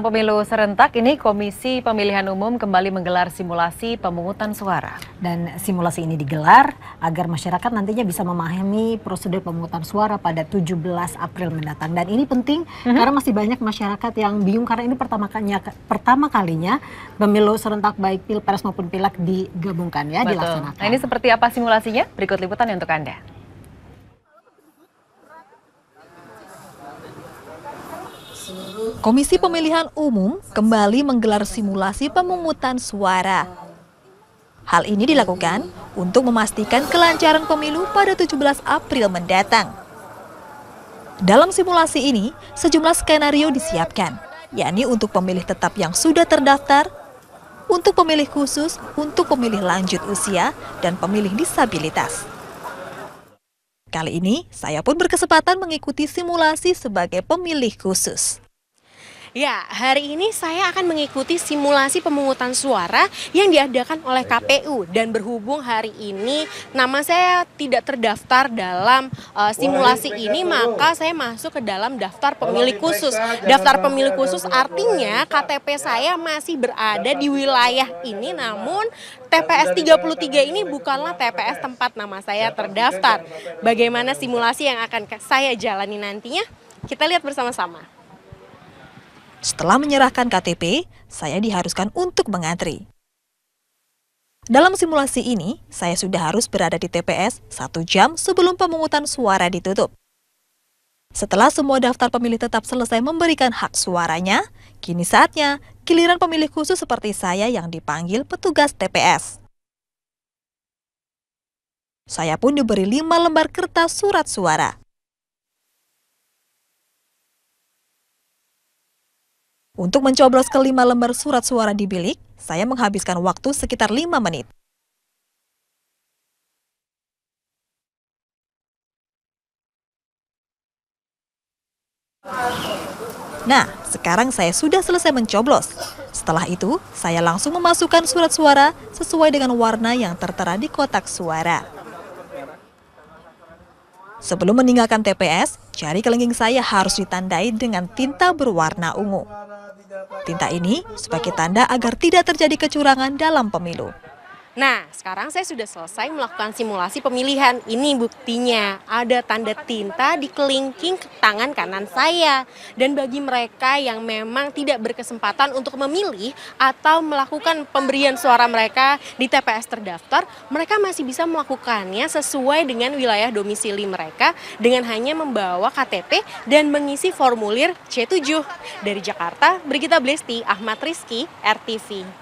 Pemilu serentak ini Komisi Pemilihan Umum kembali menggelar simulasi pemungutan suara. Dan simulasi ini digelar agar masyarakat nantinya bisa memahami prosedur pemungutan suara pada 17 April mendatang. Dan ini penting mm -hmm. karena masih banyak masyarakat yang bingung karena ini pertama kalinya, pertama kalinya pemilu serentak baik Pilpres maupun pilak digabungkan ya Betul. dilaksanakan. Nah, ini seperti apa simulasinya? Berikut liputannya untuk Anda. Komisi Pemilihan Umum kembali menggelar simulasi pemungutan suara. Hal ini dilakukan untuk memastikan kelancaran pemilu pada 17 April mendatang. Dalam simulasi ini, sejumlah skenario disiapkan, yakni untuk pemilih tetap yang sudah terdaftar, untuk pemilih khusus, untuk pemilih lanjut usia, dan pemilih disabilitas. Kali ini, saya pun berkesempatan mengikuti simulasi sebagai pemilih khusus. Ya, hari ini saya akan mengikuti simulasi pemungutan suara yang diadakan oleh KPU dan berhubung hari ini nama saya tidak terdaftar dalam uh, simulasi ini, maka saya masuk ke dalam daftar pemilih khusus. Daftar pemilih khusus artinya KTP iya. saya masih berada di wilayah ini, iya. namun iya, TPS 33 ini bukanlah TPS tempat nama saya terdaftar. Bagaimana simulasi yang akan saya jalani nantinya? Kita lihat bersama-sama. Setelah menyerahkan KTP, saya diharuskan untuk mengantri. Dalam simulasi ini, saya sudah harus berada di TPS satu jam sebelum pemungutan suara ditutup. Setelah semua daftar pemilih tetap selesai memberikan hak suaranya, kini saatnya giliran pemilih khusus seperti saya yang dipanggil petugas TPS. Saya pun diberi lima lembar kertas surat suara. Untuk mencoblos kelima lembar surat suara di bilik, saya menghabiskan waktu sekitar lima menit. Nah, sekarang saya sudah selesai mencoblos. Setelah itu, saya langsung memasukkan surat suara sesuai dengan warna yang tertera di kotak suara. Sebelum meninggalkan TPS, jari kelingking saya harus ditandai dengan tinta berwarna ungu. Tinta ini sebagai tanda agar tidak terjadi kecurangan dalam pemilu. Nah, sekarang saya sudah selesai melakukan simulasi pemilihan. Ini buktinya, ada tanda tinta di kelingking tangan kanan saya. Dan bagi mereka yang memang tidak berkesempatan untuk memilih atau melakukan pemberian suara mereka di TPS terdaftar, mereka masih bisa melakukannya sesuai dengan wilayah domisili mereka dengan hanya membawa KTP dan mengisi formulir C7. Dari Jakarta, Brigita Blesti, Ahmad Rizky, RTV.